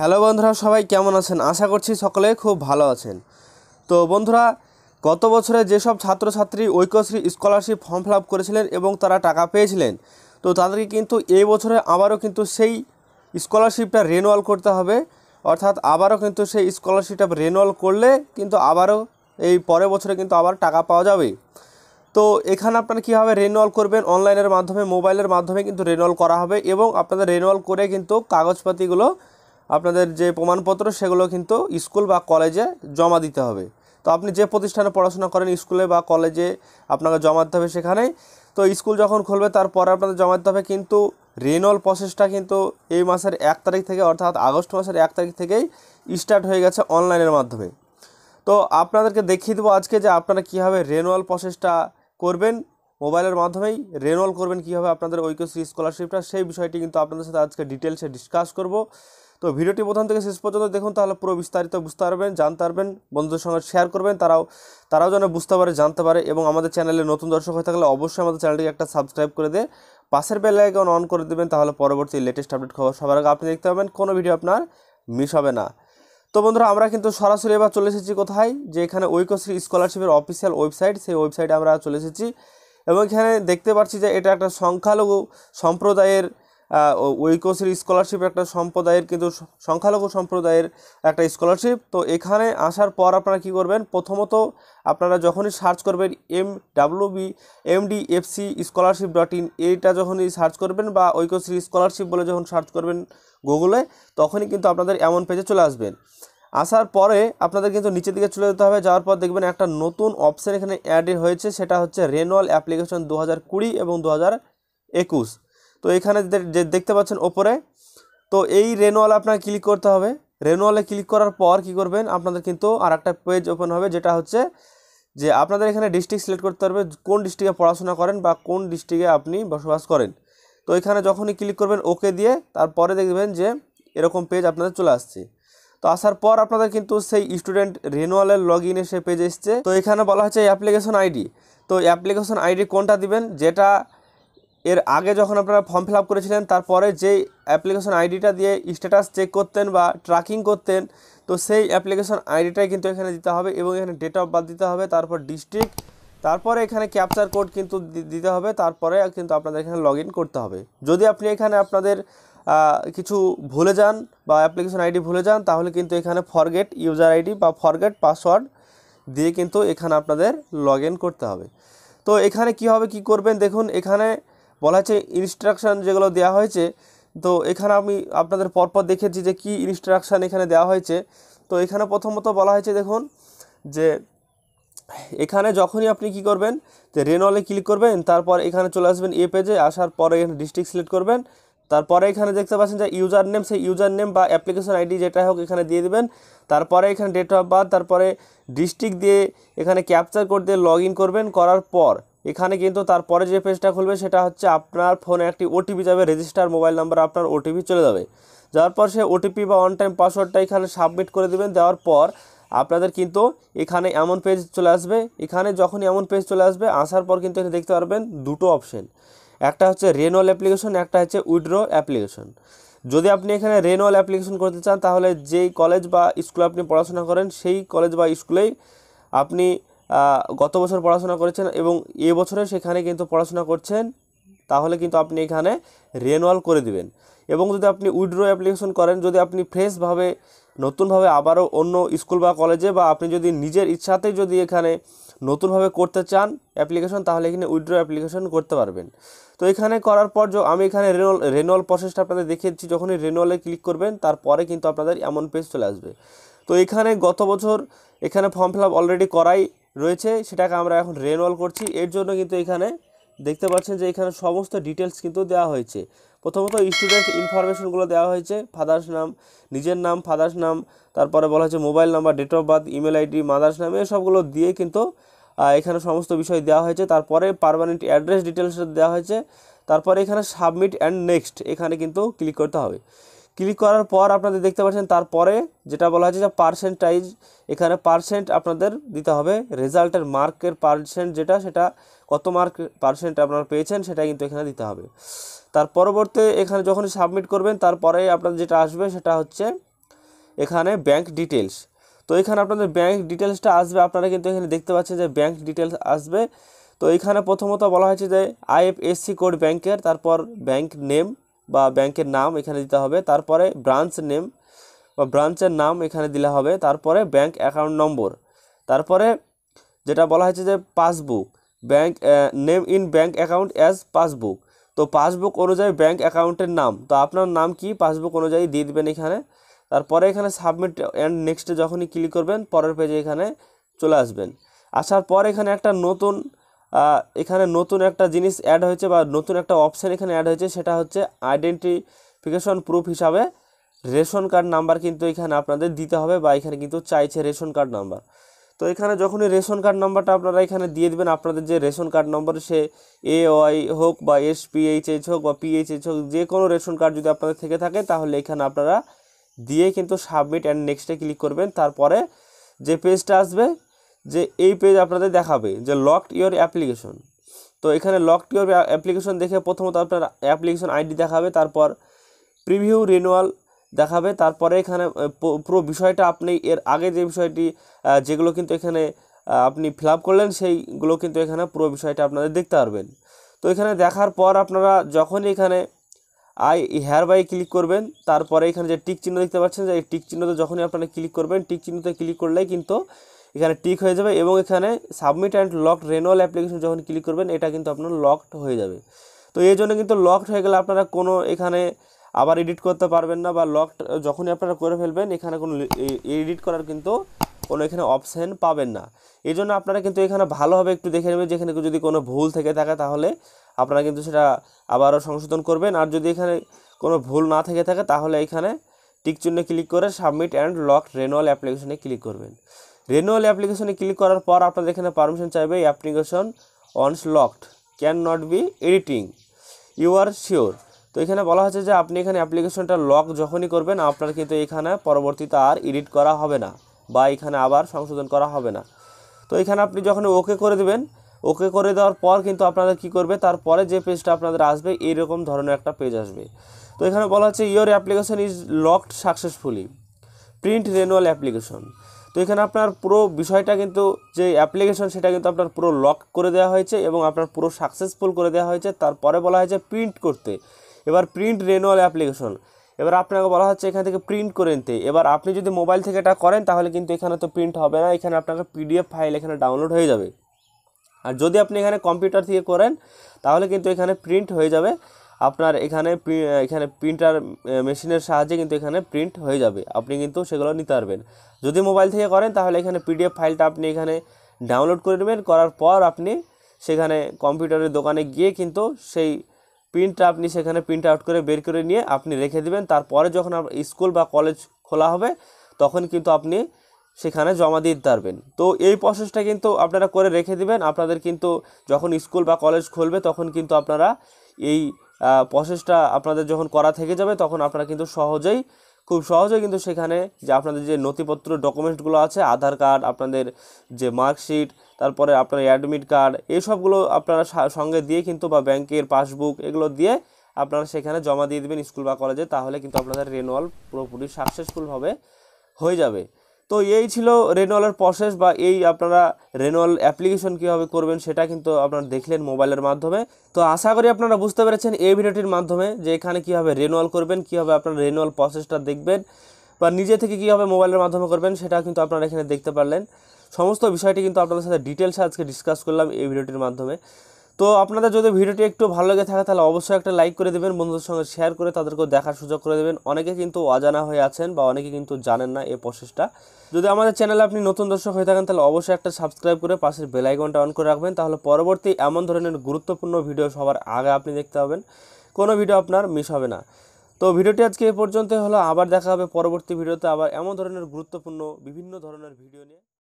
hello বন্ধুরা সবাই কেমন আছেন আশা করছি সকলে খুব ভালো আছেন তো বন্ধুরা গত বছরে যেসব ছাত্রছাত্রী ঐক্যশ্রী স্কলারশিপ ফর্ম ফিল করেছিলেন এবং তারা টাকা পেয়েছিলেন তো তাদেরকে কিন্তু এই বছরে আবারও কিন্তু সেই স্কলারশিপটা রেনুয়াল করতে হবে অর্থাৎ আবারও কিন্তু সেই স্কলারশিপটা রেনুয়াল করলে কিন্তু আবারও এই পরের বছরে কিন্তু আবার টাকা পাওয়া যাবে তো এখানে আপনারা কীভাবে রেনুয়াল করবেন অনলাইনের মাধ্যমে মোবাইলের মাধ্যমে কিন্তু রেনুয়াল করা হবে এবং আপনাদের রেনুয়াল করে কিন্তু কাগজপাতিগুলো আপনাদের যে প্রমাণপত্র সেগুলো কিন্তু স্কুল বা কলেজে জমা দিতে হবে তো আপনি যে প্রতিষ্ঠানে পড়াশোনা করেন স্কুলে বা কলেজে আপনাকে জমা দিতে হবে সেখানেই তো স্কুল যখন খুলবে তারপরে আপনাদের জমা দিতে হবে কিন্তু রেনল প্রসেসটা কিন্তু এই মাসের এক তারিখ থেকে অর্থাৎ আগস্ট মাসের এক তারিখ থেকেই স্টার্ট হয়ে গেছে অনলাইনের মাধ্যমে তো আপনাদেরকে দেখিয়ে দেবো আজকে যে আপনারা কীভাবে রেনুয়াল প্রসেসটা করবেন মোবাইলের মাধ্যমেই রেনুয়াল করবেন কীভাবে আপনাদের ঐক্যশ্রী স্কলারশিপটা সেই বিষয়টি কিন্তু আপনাদের সাথে আজকে ডিটেলসে ডিসকাস করব তো ভিডিওটি প্রথম থেকে শেষ পর্যন্ত দেখুন তাহলে পুরো বিস্তারিত বুঝতে পারবেন জানতে পারবেন বন্ধুদের সঙ্গে শেয়ার করবেন তারাও তারাও যেন বুঝতে পারে জানতে পারে এবং আমাদের চ্যানেলে নতুন দর্শক হয়ে থাকলে অবশ্যই আমাদের চ্যানেলটিকে একটা সাবস্ক্রাইব করে দিয়ে পাশের বেল আইকন অন করে দেবেন তাহলে পরবর্তী লেটেস্ট আপডেট খবর সবার আগে আপনি দেখতে পাবেন কোনো ভিডিও আপনার মিস হবে না তো বন্ধুরা আমরা কিন্তু সরাসরি এবার চলে এসেছি কোথায় যে এখানে ঐক্যশ্রী স্কলারশিপের অফিসিয়াল ওয়েবসাইট সেই ওয়েবসাইটে আমরা চলে এসেছি এবং এখানে দেখতে পাচ্ছি যে এটা একটা সংখ্যালঘু সম্প্রদায়ের ওইকোসের স্কলারশিপ একটা সম্প্রদায়ের কিন্তু সংখ্যালঘু সম্প্রদায়ের একটা স্কলারশিপ তো এখানে আসার পর আপনারা কি করবেন প্রথমত আপনারা যখনই সার্চ করবেন M WB MDFC scholarship dot in এইটা যখনই সার্চ করবেন বা ঐক্যশ্রী স্কলারশিপ বলে যখন সার্চ করবেন গুগলে তখনই কিন্তু আপনাদের এমন পেজে চলে আসবেন আসার পরে আপনাদের কিন্তু নিচের দিকে চলে যেতে হবে যাওয়ার পর দেখবেন একটা নতুন অপশান এখানে অ্যাড হয়েছে সেটা হচ্ছে রেনুয়াল অ্যাপ্লিকেশন দু হাজার কুড়ি এবং দু হাজার একুশ তো এখানে যে দেখতে পাচ্ছেন ওপরে তো এই রেনুয়াল আপনাকে ক্লিক করতে হবে রেনুয়ালে ক্লিক করার পর কি করবেন আপনাদের কিন্তু আর একটা পেজ ওপেন হবে যেটা হচ্ছে যে আপনাদের এখানে ডিস্ট্রিক্ট সিলেক্ট করতে হবে কোন ডিস্ট্রিক্টে পড়াশোনা করেন বা কোন ডিস্ট্রিক্টে আপনি বসবাস করেন তো এখানে যখনই ক্লিক করবেন ওকে দিয়ে তারপরে দেখবেন যে এরকম পেজ আপনাদের চলে আসছে তো আসার পর আপনাদের কিন্তু সেই স্টুডেন্ট রেনুয়ালের লগ ইনে সে পেজ এসছে তো এখানে বলা হচ্ছে অ্যাপ্লিকেশন আইডি তো অ্যাপ্লিকেশন আইডি কোনটা দিবেন যেটা এর আগে যখন আপনারা ফর্ম ফিল আপ করেছিলেন তারপরে যেই অ্যাপ্লিকেশন আইডিটা দিয়ে স্ট্যাটাস চেক করতেন বা ট্র্যাকিং করতেন তো সেই অ্যাপ্লিকেশন আইডিটাই কিন্তু এখানে দিতে হবে এবং এখানে ডেট অফ বার্থ দিতে হবে তারপর ডিস্ট্রিক্ট তারপরে এখানে ক্যাপচার কোড কিন্তু দিতে হবে তারপরে কিন্তু আপনাদের এখানে লগ করতে হবে যদি আপনি এখানে আপনাদের কিছু ভুলে যান বা অ্যাপ্লিকেশন আইডি ভুলে যান তাহলে কিন্তু এখানে ফরগেট ইউজার আইডি বা ফরগেট পাসওয়ার্ড দিয়ে কিন্তু এখানে আপনাদের লগ করতে হবে তো এখানে কীভাবে কি করবেন দেখুন এখানে বলা হয়েছে ইনস্ট্রাকশান যেগুলো দেওয়া হয়েছে তো এখানে আমি আপনাদের পরপর দেখেছি যে কি ইনস্ট্রাকশান এখানে দেওয়া হয়েছে তো এখানে প্রথমত বলা হয়েছে দেখুন যে এখানে যখনই আপনি কি করবেন যে রেনলে ক্লিক করবেন তারপর এখানে চলে আসবেন এ পেজে আসার পরে এখানে ডিস্ট্রিক্ট সিলেক্ট করবেন তারপরে এখানে দেখতে পাচ্ছেন যে ইউজার নেম সেই ইউজার নেম বা অ্যাপ্লিকেশন আইডি যেটা হোক এখানে দিয়ে দেবেন তারপরে এখানে ডেট অফ বার্থ তারপরে ডিস্ট্রিক্ট দিয়ে এখানে ক্যাপচার কোড দিয়ে লগ করবেন করার পর এখানে কিন্তু তারপরে যে পেজটা খুলবে সেটা হচ্ছে আপনার ফোনে একটি ওটিপি যাবে রেজিস্টার মোবাইল নাম্বার আপনার ওটিপি চলে যাবে যাওয়ার পর সে ওটিপি বা অন টাইম পাসওয়ার্ডটা এখানে সাবমিট করে দেবেন দেওয়ার পর আপনাদের কিন্তু এখানে এমন পেজ চলে আসবে এখানে যখনই এমন পেজ চলে আসবে আসার পর কিন্তু এখানে দেখতে পারবেন দুটো অপশন একটা হচ্ছে রেনল অ্যাপ্লিকেশন একটা হচ্ছে উইড্রো অ্যাপ্লিকেশন যদি আপনি এখানে রেনল অ্যাপ্লিকেশন করতে চান তাহলে যেই কলেজ বা স্কুলে আপনি পড়াশোনা করেন সেই কলেজ বা স্কুলেই আপনি গত বছর পড়াশোনা করেছেন এবং এবছরে সেখানে কিন্তু পড়াশোনা করছেন তাহলে কিন্তু আপনি এখানে রেনুয়াল করে দিবেন এবং যদি আপনি উইড্রো অ্যাপ্লিকেশন করেন যদি আপনি ফ্রেশভাবে নতুনভাবে আবারও অন্য স্কুল বা কলেজে বা আপনি যদি নিজের ইচ্ছাতেই যদি এখানে নতুনভাবে করতে চান অ্যাপ্লিকেশন তাহলে এখানে উইড্রো অ্যাপ্লিকেশন করতে পারবেন তো এখানে করার পর আমি এখানে রেনল রেনুয়াল প্রসেসটা আপনাদের দেখিয়েছি যখনই রেনুয়ালে ক্লিক করবেন তারপরে কিন্তু আপনাদের এমন পেজ চলে আসবে তো এখানে গত বছর এখানে ফর্ম ফিল আপ অলরেডি করাই রয়েছে সেটাকে আমরা এখন রেনল করছি এর জন্য কিন্তু এখানে দেখতে পাচ্ছেন যে এখানে সমস্ত ডিটেলস কিন্তু দেওয়া হয়েছে প্রথমত স্টুডেন্ট ইনফরমেশনগুলো দেওয়া হয়েছে ফাদার্স নাম নিজের নাম ফাদার্স নাম তারপরে বলা হয়েছে mobile number date of birth email ID mother's নাম এসবগুলো দিয়ে কিন্তু এখানে সমস্ত বিষয় দেওয়া হয়েছে তারপরে পারমানেন্ট অ্যাড্রেস ডিটেলস দেওয়া হয়েছে তারপরে এখানে সাবমিট অ্যান্ড নেক্সট এখানে কিন্তু ক্লিক করতে হবে ক্লিক করার পর আপনাদের দেখতে পাচ্ছেন তারপরে যেটা বলা হয়েছে যে পার্সেন্টাইজ এখানে পার্সেন্ট আপনাদের দিতে হবে রেজাল্টের মার্কের পার্সেন্ট যেটা সেটা কত মার্ক পার্সেন্ট আপনারা পেয়েছেন সেটা কিন্তু এখানে দিতে হবে তার পরবর্তী এখানে যখন সাবমিট করবেন তারপরে আপনাদের যেটা আসবে সেটা হচ্ছে এখানে ব্যাংক ডিটেলস তো এখানে আপনাদের ব্যাংক ডিটেলসটা আসবে আপনারা কিন্তু এখানে দেখতে পাচ্ছেন যে ব্যাংক ডিটেলস আসবে তো এখানে প্রথমত বলা হয়েছে যে আইএফএসসি কোড ব্যাংকের তারপর ব্যাংক নেম বা ব্যাংকের নাম এখানে দিতে হবে তারপরে ব্রাঞ্চ নেম বা ব্রাঞ্চের নাম এখানে দিলে হবে তারপরে ব্যাংক অ্যাকাউন্ট নম্বর তারপরে যেটা বলা হয়েছে যে passbook bank name in bank account as passbook তো পাসবুক অনুযায়ী ব্যাংক অ্যাকাউন্টের নাম তো আপনার নাম কি পাসবুক অনুযায়ী দিয়ে দেবেন এখানে তারপরে এখানে সাবমিট অ্যান্ড নেক্সটে যখনই ক্লিক করবেন পরের পেজে এখানে চলে আসবেন আসার পর এখানে একটা নতুন এখানে নতুন একটা জিনিস অ্যাড হয়েছে বা নতুন একটা অপশান এখানে অ্যাড হয়েছে সেটা হচ্ছে আইডেন্টিফিকেশন প্রুফ হিসাবে রেশন কার্ড নাম্বার কিন্তু এখানে আপনাদের দিতে হবে বা এখানে কিন্তু চাইছে রেশন কার্ড নাম্বার তো এখানে যখনই রেশন কার্ড নাম্বারটা আপনারা এখানে দিয়ে দেবেন আপনাদের যে রেশন কার্ড নম্বর সে এ ওয়াই হোক বা এস পিএইচএইচ হোক বা পিএইচএইচ হোক যে কোনো রেশন কার্ড যদি আপনাদের থেকে থাকে তাহলে এখানে আপনারা দিয়ে কিন্তু সাবমিট অ্যান্ড নেক্সটে ক্লিক করবেন তারপরে যে পেজটা আসবে যে এই পেজ আপনাদের দেখাবে যে লকড ইয়োর অ্যাপ্লিকেশন তো এখানে লকড ইয়োর অ্যাপ্লিকেশন দেখে প্রথমত আপনার অ্যাপ্লিকেশন আইডি দেখাবে তারপর প্রিভিউ রিনুয়াল দেখাবে তারপরে এখানে পুরো বিষয়টা আপনি এর আগে যে বিষয়টি যেগুলো কিন্তু এখানে আপনি ফিল করলেন সেইগুলো কিন্তু এখানে পুরো বিষয়টা আপনাদের দেখতে পারবেন তো এখানে দেখার পর আপনারা যখনই এখানে আই হেয়ার বাই ক্লিক করবেন তারপরে এখানে যে টিক চিহ্ন দেখতে পাচ্ছেন যে এই টিক চিহ্নতে যখনই আপনারা ক্লিক করবেন টিক চিহ্নতে ক্লিক করলে কিন্তু এখানে টিক হয়ে যাবে এবং এখানে submit and lock renewal application যখন ক্লিক করবেন এটা কিন্তু আপনার লকড হয়ে যাবে তো এই জন্য কিন্তু লকড হয়ে গেলে আপনারা কোনো এখানে আবার এডিট করতে পারবেন না বা লকড যখনই আপনারা করে ফেলবেন এখানে কোনো এডিট করার কিন্তু কোনো এখানে অপশান পাবেন না এই জন্য আপনারা কিন্তু এখানে ভালোভাবে একটু দেখে নেবেন যেখানে যদি কোনো ভুল থেকে থাকে তাহলে আপনারা কিন্তু সেটা আবারও সংশোধন করবেন আর যদি এখানে কোনো ভুল না থেকে থাকে তাহলে এখানে টিক ক্লিক করে সাবমিট অ্যান্ড লক রেনুয়াল অ্যাপ্লিকেশনে ক্লিক করবেন রেনুয়াল অ্যাপ্লিকেশনে ক্লিক করার পর আপনাদের এখানে পারমিশন চাইবে application once locked can not be editing you are sure তো এখানে বলা হচ্ছে যে আপনি এখানে অ্যাপ্লিকেশনটা লক যখনই করবেন আপনার কিন্তু এখানে পরবর্তীতে আর এডিট করা হবে না বা এখানে আবার সংশোধন করা হবে না তো এখানে আপনি যখন ওকে করে দেবেন ওকে করে দেওয়ার পর কিন্তু আপনাদের কি করবে তারপরে যে পেজটা আপনাদের আসবে এইরকম ধরনের একটা পেজ আসবে তো এখানে বলা হচ্ছে your application is locked successfully print renewal application তো এখানে আপনার পুরো বিষয়টা কিন্তু যে অ্যাপ্লিকেশন সেটা কিন্তু আপনার পুরো লক করে দেওয়া হয়েছে এবং আপনার পুরো সাকসেসফুল করে দেওয়া হয়েছে তারপরে বলা হয়েছে প্রিন্ট করতে এবার প্রিন্ট রেনুয়াল অ্যাপ্লিকেশন এবার আপনাকে বলা হচ্ছে এখান থেকে প্রিন্ট করে নিতে এবার আপনি যদি মোবাইল থেকে এটা করেন তাহলে কিন্তু এখানে তো প্রিন্ট হবে না এখানে আপনাকে পিডিএফ ফাইল এখানে ডাউনলোড হয়ে যাবে আর যদি আপনি এখানে কম্পিউটার থেকে করেন তাহলে কিন্তু এখানে প্রিন্ট হয়ে যাবে আপনার এখানে এখানে প্রিন্টার মেশিনের সাহায্যে কিন্তু এখানে প্রিন্ট হয়ে যাবে আপনি কিন্তু সেগুলো নিতে পারবেন যদি মোবাইল থেকে করেন তাহলে এখানে পিডিএফ ফাইলটা আপনি এখানে ডাউনলোড করে নেবেন করার পর আপনি সেখানে কম্পিউটারের দোকানে গিয়ে কিন্তু সেই প্রিন্টটা আপনি সেখানে প্রিন্ট আউট করে বের করে নিয়ে আপনি রেখে দেবেন তারপরে যখন স্কুল বা কলেজ খোলা হবে তখন কিন্তু আপনি সেখানে জমা দিতে পারবেন তো এই প্রসেসটা কিন্তু আপনারা করে রেখে দিবেন আপনাদের কিন্তু যখন স্কুল বা কলেজ খুলবে তখন কিন্তু আপনারা এই প্রসেসটা আপনাদের যখন করা থেকে যাবে তখন আপনারা কিন্তু সহজেই খুব সহজে কিন্তু সেখানে যে আপনাদের যে নথিপত্র ডকুমেন্টসগুলো আছে আধার কার্ড আপনাদের যে মার্কশিট তারপরে আপনার অ্যাডমিট কার্ড এইসবগুলো আপনারা সঙ্গে দিয়ে কিন্তু বা ব্যাংকের পাসবুক এগুলো দিয়ে আপনারা সেখানে জমা দিয়ে দেবেন স্কুল বা কলেজে তাহলে কিন্তু আপনাদের রেনুয়াল পুরোপুরি সাকসেসফুলভাবে হয়ে যাবে তো এই ছিল রেনুয়ালের প্রসেস বা এই আপনারা রেনুয়াল অ্যাপ্লিকেশন কীভাবে করবেন সেটা কিন্তু আপনারা দেখলেন মোবাইলের মাধ্যমে তো আশা করি আপনারা বুঝতে পেরেছেন এই ভিডিওটির মাধ্যমে যে এখানে কীভাবে রেনুয়াল করবেন কীভাবে আপনারা রেনুয়াল প্রসেসটা দেখবেন বা নিজে থেকে কীভাবে মোবাইলের মাধ্যমে করবেন সেটা কিন্তু আপনারা এখানে দেখতে পারলেন সমস্ত বিষয়টি কিন্তু আপনাদের সাথে ডিটেলসে আজকে ডিসকাস করলাম এই ভিডিওটির মাধ্যমে তো আপনাদের যদি ভিডিওটি একটু ভালো লাগে থাকে তাহলে অবশ্যই একটা লাইক করে দেবেন বন্ধুদের সঙ্গে শেয়ার করে তাদেরকেও দেখার সুযোগ করে দেবেন অনেকে কিন্তু অজানা হয়ে আছেন বা অনেকে কিন্তু জানেন না এই প্রসেসটা যদি আমাদের চ্যানেলে আপনি নতুন দর্শক হয়ে থাকেন তাহলে অবশ্যই একটা সাবস্ক্রাইব করে পাশের বেলাইকনটা অন করে রাখবেন তাহলে পরবর্তী এমন ধরনের গুরুত্বপূর্ণ ভিডিও সবার আগে আপনি দেখতে পাবেন কোনো ভিডিও আপনার মিস হবে না তো ভিডিওটি আজকে এ পর্যন্ত হলো আবার দেখা হবে পরবর্তী ভিডিওতে আবার এমন ধরনের গুরুত্বপূর্ণ বিভিন্ন ধরনের ভিডিও নিয়ে